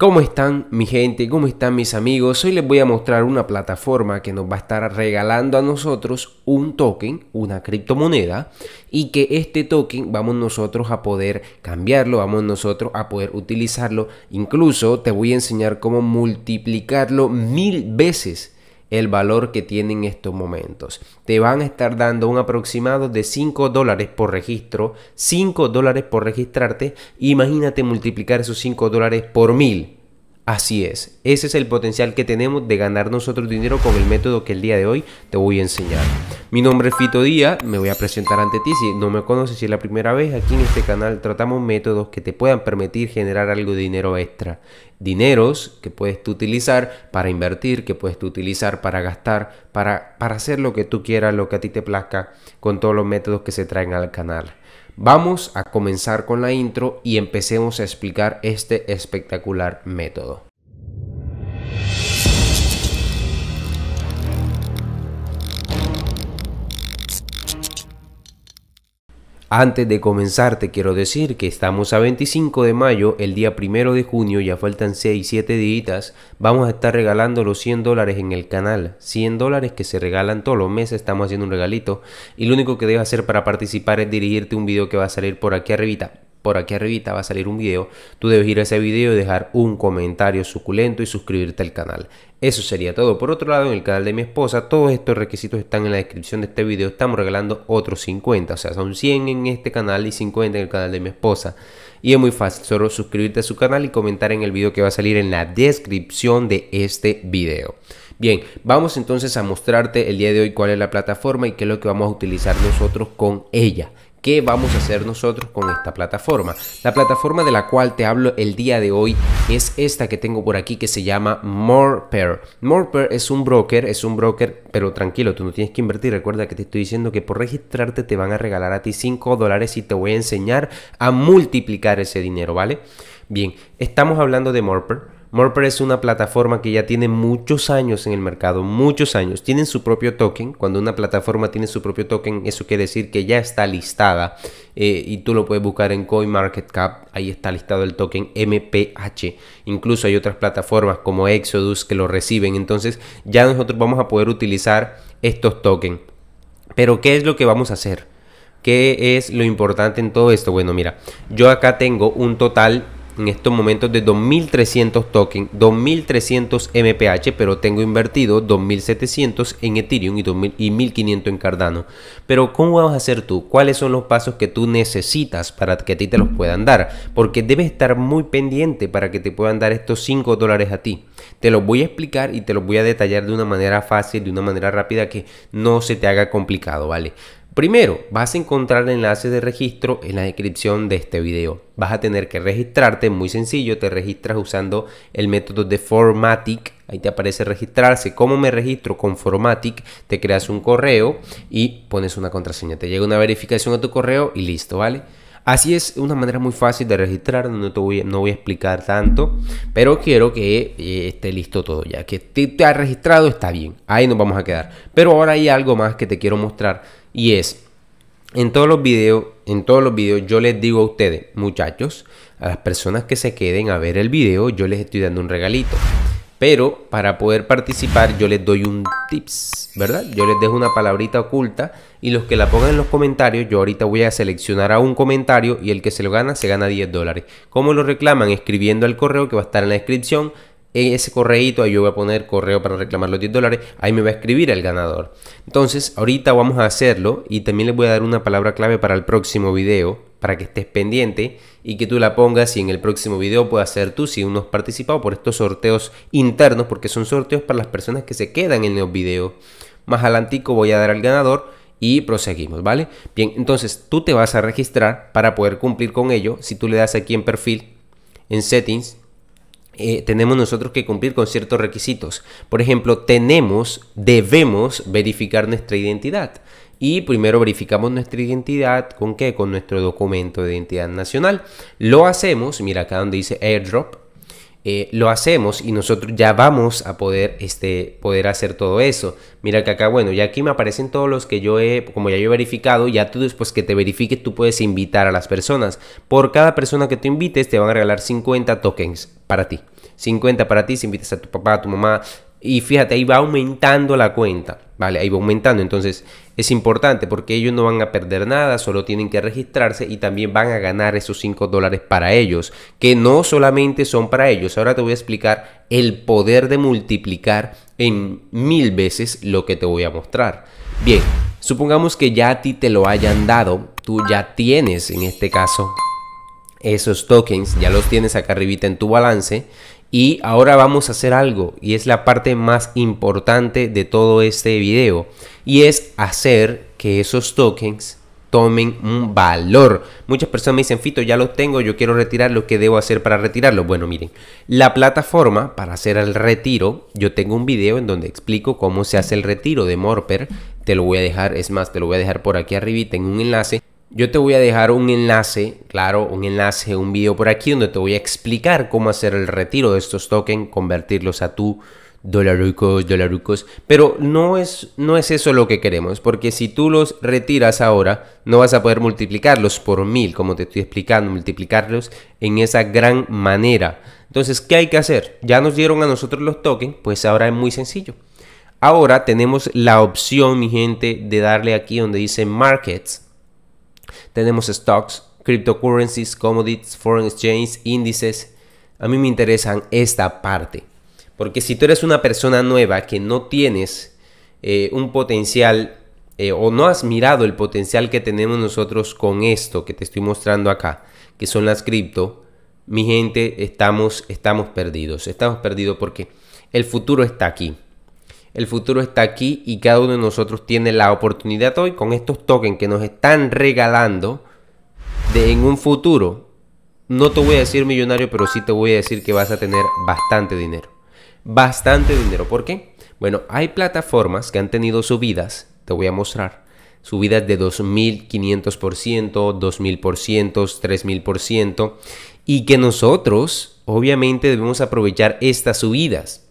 ¿Cómo están mi gente? ¿Cómo están mis amigos? Hoy les voy a mostrar una plataforma que nos va a estar regalando a nosotros un token, una criptomoneda, y que este token vamos nosotros a poder cambiarlo, vamos nosotros a poder utilizarlo. Incluso te voy a enseñar cómo multiplicarlo mil veces el valor que tiene en estos momentos. Te van a estar dando un aproximado de 5 dólares por registro, 5 dólares por registrarte. Imagínate multiplicar esos 5 dólares por mil Así es, ese es el potencial que tenemos de ganar nosotros dinero con el método que el día de hoy te voy a enseñar. Mi nombre es Fito Díaz, me voy a presentar ante ti, si no me conoces, si es la primera vez, aquí en este canal tratamos métodos que te puedan permitir generar algo de dinero extra. Dineros que puedes utilizar para invertir, que puedes utilizar para gastar, para, para hacer lo que tú quieras, lo que a ti te plazca, con todos los métodos que se traen al canal. Vamos a comenzar con la intro y empecemos a explicar este espectacular método. Antes de comenzar te quiero decir que estamos a 25 de mayo, el día primero de junio, ya faltan 6, 7 días, vamos a estar regalando los 100 dólares en el canal, 100 dólares que se regalan todos los meses, estamos haciendo un regalito y lo único que debes hacer para participar es dirigirte un video que va a salir por aquí arribita por aquí arribita va a salir un video, tú debes ir a ese video y dejar un comentario suculento y suscribirte al canal. Eso sería todo. Por otro lado, en el canal de mi esposa, todos estos requisitos están en la descripción de este video. Estamos regalando otros 50, o sea, son 100 en este canal y 50 en el canal de mi esposa. Y es muy fácil, solo suscribirte a su canal y comentar en el video que va a salir en la descripción de este video. Bien, vamos entonces a mostrarte el día de hoy cuál es la plataforma y qué es lo que vamos a utilizar nosotros con ella qué vamos a hacer nosotros con esta plataforma. La plataforma de la cual te hablo el día de hoy es esta que tengo por aquí que se llama Morepair. Morepair es un broker, es un broker, pero tranquilo, tú no tienes que invertir. Recuerda que te estoy diciendo que por registrarte te van a regalar a ti 5 dólares y te voy a enseñar a multiplicar ese dinero, ¿vale? Bien, estamos hablando de Morepair. Morper es una plataforma que ya tiene muchos años en el mercado, muchos años. Tienen su propio token. Cuando una plataforma tiene su propio token, eso quiere decir que ya está listada. Eh, y tú lo puedes buscar en CoinMarketCap. Ahí está listado el token MPH. Incluso hay otras plataformas como Exodus que lo reciben. Entonces ya nosotros vamos a poder utilizar estos tokens. Pero ¿qué es lo que vamos a hacer? ¿Qué es lo importante en todo esto? Bueno, mira, yo acá tengo un total en estos momentos de 2300 tokens, 2300 MPH, pero tengo invertido 2700 en Ethereum y, 1500 en Cardano. Pero ¿cómo vas a hacer tú? ¿Cuáles son los pasos que tú necesitas para que a ti te los puedan dar? Porque debes estar muy pendiente para que te puedan dar estos 5 dólares a ti. Te los voy a explicar y te los voy a detallar de una manera fácil, de una manera rápida que no se te haga complicado, ¿vale? Primero, vas a encontrar el enlace de registro en la descripción de este video. Vas a tener que registrarte, muy sencillo, te registras usando el método de Formatic. Ahí te aparece registrarse. ¿Cómo me registro? Con Formatic te creas un correo y pones una contraseña. Te llega una verificación a tu correo y listo, ¿vale? Así es una manera muy fácil de registrar, no, te voy, no voy a explicar tanto, pero quiero que eh, esté listo todo ya. Que te, te has registrado está bien, ahí nos vamos a quedar. Pero ahora hay algo más que te quiero mostrar y es, en todos los videos, en todos los videos yo les digo a ustedes, muchachos, a las personas que se queden a ver el video, yo les estoy dando un regalito. Pero para poder participar yo les doy un tips, ¿verdad? Yo les dejo una palabrita oculta y los que la pongan en los comentarios, yo ahorita voy a seleccionar a un comentario y el que se lo gana se gana 10 dólares. ¿Cómo lo reclaman? Escribiendo al correo que va a estar en la descripción en ese correíto, ahí yo voy a poner correo para reclamar los 10 dólares, ahí me va a escribir el ganador. Entonces, ahorita vamos a hacerlo y también les voy a dar una palabra clave para el próximo video, para que estés pendiente y que tú la pongas y en el próximo video puedas ser tú si uno has participado por estos sorteos internos, porque son sorteos para las personas que se quedan en el videos. Más adelantico voy a dar al ganador y proseguimos, ¿vale? Bien, entonces tú te vas a registrar para poder cumplir con ello. Si tú le das aquí en perfil, en settings, eh, tenemos nosotros que cumplir con ciertos requisitos. Por ejemplo, tenemos, debemos verificar nuestra identidad. Y primero verificamos nuestra identidad con qué? Con nuestro documento de identidad nacional. Lo hacemos, mira acá donde dice airdrop, eh, lo hacemos y nosotros ya vamos a poder, este, poder hacer todo eso. Mira que acá, bueno, ya aquí me aparecen todos los que yo he, como ya yo he verificado, ya tú después que te verifique tú puedes invitar a las personas. Por cada persona que tú invites te van a regalar 50 tokens para ti. 50 para ti, si invitas a tu papá, a tu mamá, y fíjate, ahí va aumentando la cuenta. Vale, ahí va aumentando. Entonces es importante porque ellos no van a perder nada, solo tienen que registrarse y también van a ganar esos 5 dólares para ellos, que no solamente son para ellos. Ahora te voy a explicar el poder de multiplicar en mil veces lo que te voy a mostrar. Bien, supongamos que ya a ti te lo hayan dado, tú ya tienes en este caso esos tokens, ya los tienes acá arribita en tu balance y ahora vamos a hacer algo y es la parte más importante de todo este video y es hacer que esos tokens tomen un valor. Muchas personas me dicen, Fito, ya los tengo, yo quiero lo ¿qué debo hacer para retirarlos? Bueno, miren, la plataforma para hacer el retiro, yo tengo un video en donde explico cómo se hace el retiro de Morper, te lo voy a dejar, es más, te lo voy a dejar por aquí arriba y tengo un enlace yo te voy a dejar un enlace, claro, un enlace, un video por aquí donde te voy a explicar cómo hacer el retiro de estos tokens, convertirlos a tu dolarucos, dolarucos. Pero no es, no es eso lo que queremos, porque si tú los retiras ahora, no vas a poder multiplicarlos por mil, como te estoy explicando, multiplicarlos en esa gran manera. Entonces, ¿qué hay que hacer? Ya nos dieron a nosotros los tokens, pues ahora es muy sencillo. Ahora tenemos la opción, mi gente, de darle aquí donde dice Markets. Tenemos stocks, cryptocurrencies, commodities, foreign exchange, índices. A mí me interesan esta parte. Porque si tú eres una persona nueva que no tienes eh, un potencial eh, o no has mirado el potencial que tenemos nosotros con esto que te estoy mostrando acá, que son las cripto, mi gente, estamos, estamos perdidos. Estamos perdidos porque el futuro está aquí. El futuro está aquí y cada uno de nosotros tiene la oportunidad hoy con estos tokens que nos están regalando de en un futuro. No te voy a decir millonario, pero sí te voy a decir que vas a tener bastante dinero. Bastante dinero. ¿Por qué? Bueno, hay plataformas que han tenido subidas. Te voy a mostrar subidas de 2.500%, 2.000%, 3.000% y que nosotros obviamente debemos aprovechar estas subidas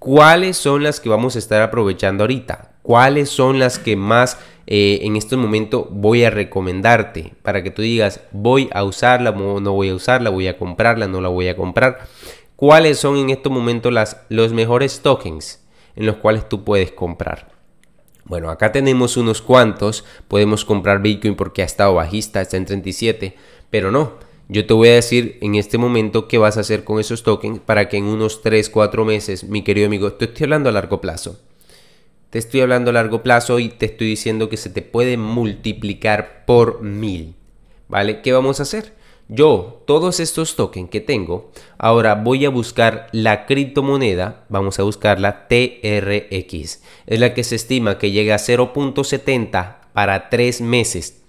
cuáles son las que vamos a estar aprovechando ahorita, cuáles son las que más eh, en este momento voy a recomendarte para que tú digas voy a usarla, no voy a usarla, voy a comprarla, no la voy a comprar. Cuáles son en este momento las, los mejores tokens en los cuales tú puedes comprar. Bueno, acá tenemos unos cuantos. Podemos comprar Bitcoin porque ha estado bajista, está en 37, pero no. Yo te voy a decir en este momento qué vas a hacer con esos tokens para que en unos 3, 4 meses, mi querido amigo, te estoy hablando a largo plazo. Te estoy hablando a largo plazo y te estoy diciendo que se te puede multiplicar por mil. ¿Vale? ¿Qué vamos a hacer? Yo, todos estos tokens que tengo, ahora voy a buscar la criptomoneda, vamos a buscar la TRX. Es la que se estima que llega a 0.70 para 3 meses.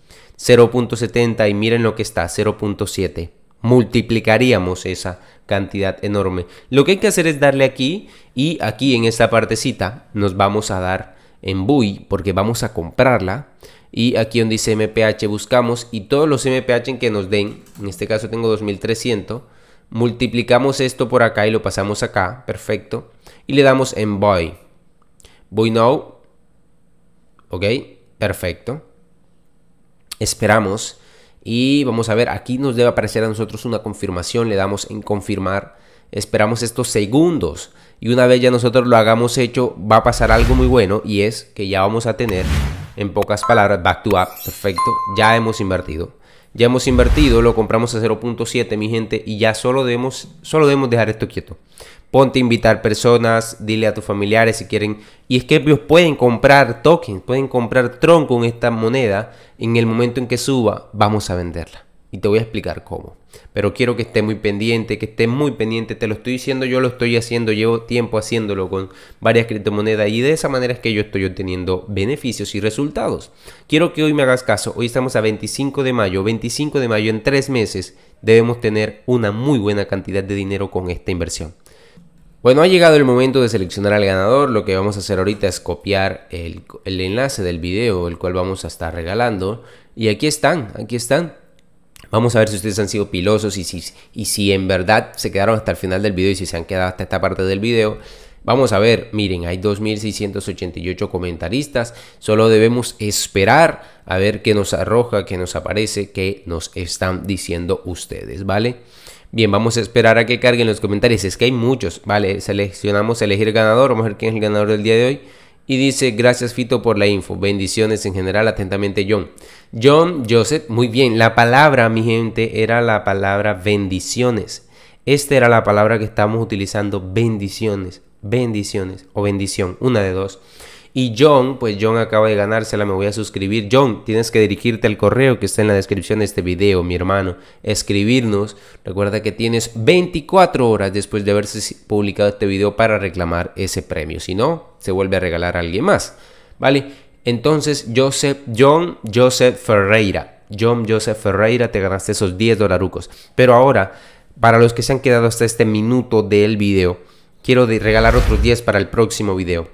0.70 y miren lo que está, 0.7. Multiplicaríamos esa cantidad enorme. Lo que hay que hacer es darle aquí y aquí en esta partecita nos vamos a dar en BUY, porque vamos a comprarla. Y aquí donde dice MPH buscamos y todos los MPH en que nos den, en este caso tengo 2300, multiplicamos esto por acá y lo pasamos acá, perfecto. Y le damos en buy. Buy now. Ok, perfecto. Esperamos y vamos a ver, aquí nos debe aparecer a nosotros una confirmación, le damos en confirmar, esperamos estos segundos y una vez ya nosotros lo hagamos hecho va a pasar algo muy bueno y es que ya vamos a tener en pocas palabras back to up, perfecto, ya hemos invertido. Ya hemos invertido, lo compramos a 0.7 mi gente y ya solo debemos, solo debemos dejar esto quieto ponte a invitar personas, dile a tus familiares si quieren. Y es que ellos pueden comprar tokens, pueden comprar Tron con esta moneda. En el momento en que suba, vamos a venderla. Y te voy a explicar cómo. Pero quiero que esté muy pendiente, que esté muy pendiente. Te lo estoy diciendo, yo lo estoy haciendo, llevo tiempo haciéndolo con varias criptomonedas. Y de esa manera es que yo estoy obteniendo beneficios y resultados. Quiero que hoy me hagas caso. Hoy estamos a 25 de mayo. 25 de mayo, en tres meses, debemos tener una muy buena cantidad de dinero con esta inversión. Bueno, ha llegado el momento de seleccionar al ganador. Lo que vamos a hacer ahorita es copiar el, enlace del video, el cual vamos a estar regalando. Y aquí están, aquí están. Vamos a ver si ustedes han sido pilosos y si, y si en verdad se quedaron hasta el final del video y si se han quedado hasta esta parte del video. Vamos a ver, miren, hay 2.688 comentaristas. Solo debemos esperar a ver qué nos arroja, qué nos aparece, qué nos están diciendo ustedes, ¿vale? Bien, vamos a esperar a que carguen los comentarios. Es que hay muchos. Vale, seleccionamos elegir ganador. Vamos a ver quién es el ganador del día de hoy. Y dice, gracias Fito por la info. Bendiciones en general. Atentamente, John. John Joseph, muy bien. La palabra, mi gente, era la palabra bendiciones. Esta era la palabra que estamos utilizando. Bendiciones. Bendiciones. O bendición. Una de dos. Y John, pues John acaba de ganársela, me voy a suscribir. John, tienes que dirigirte al correo que está en la descripción de este video, mi hermano. Escribirnos. Recuerda que tienes 24 horas después de haberse publicado este video para reclamar ese premio. Si no, se vuelve a regalar a alguien más. ¿Vale? Entonces, Joseph, John Joseph Ferreira. John Joseph Ferreira, te ganaste esos 10 dolarucos. Pero ahora, para los que se han quedado hasta este minuto del video, quiero regalar otros 10 para el próximo video.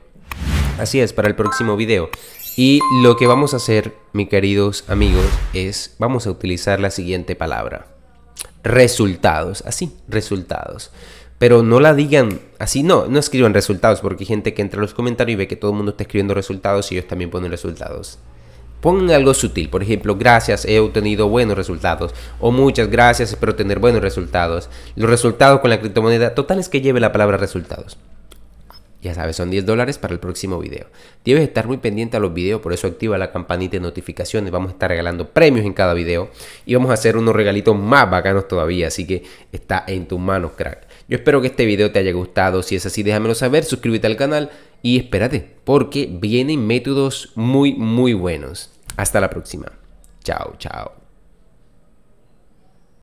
Así es, para el próximo video. Y lo que vamos a hacer, mis queridos amigos, es vamos a utilizar la siguiente palabra. Resultados, así, resultados. Pero no la digan así, no, no escriban resultados, porque hay gente que entra los comentarios y ve que todo el mundo está escribiendo resultados y ellos también ponen resultados. Pongan algo sutil, por ejemplo, gracias, he obtenido buenos resultados. O muchas gracias, espero tener buenos resultados. Los resultados con la criptomoneda, total es que lleve la palabra resultados. Ya sabes, son 10 dólares para el próximo video. Debes estar muy pendiente a los videos, por eso activa la campanita de notificaciones. Vamos a estar regalando premios en cada video y vamos a hacer unos regalitos más bacanos todavía. Así que está en tus manos, crack. Yo espero que este video te haya gustado. Si es así, déjamelo saber, suscríbete al canal y espérate, porque vienen métodos muy, muy buenos. Hasta la próxima. Chao, chao.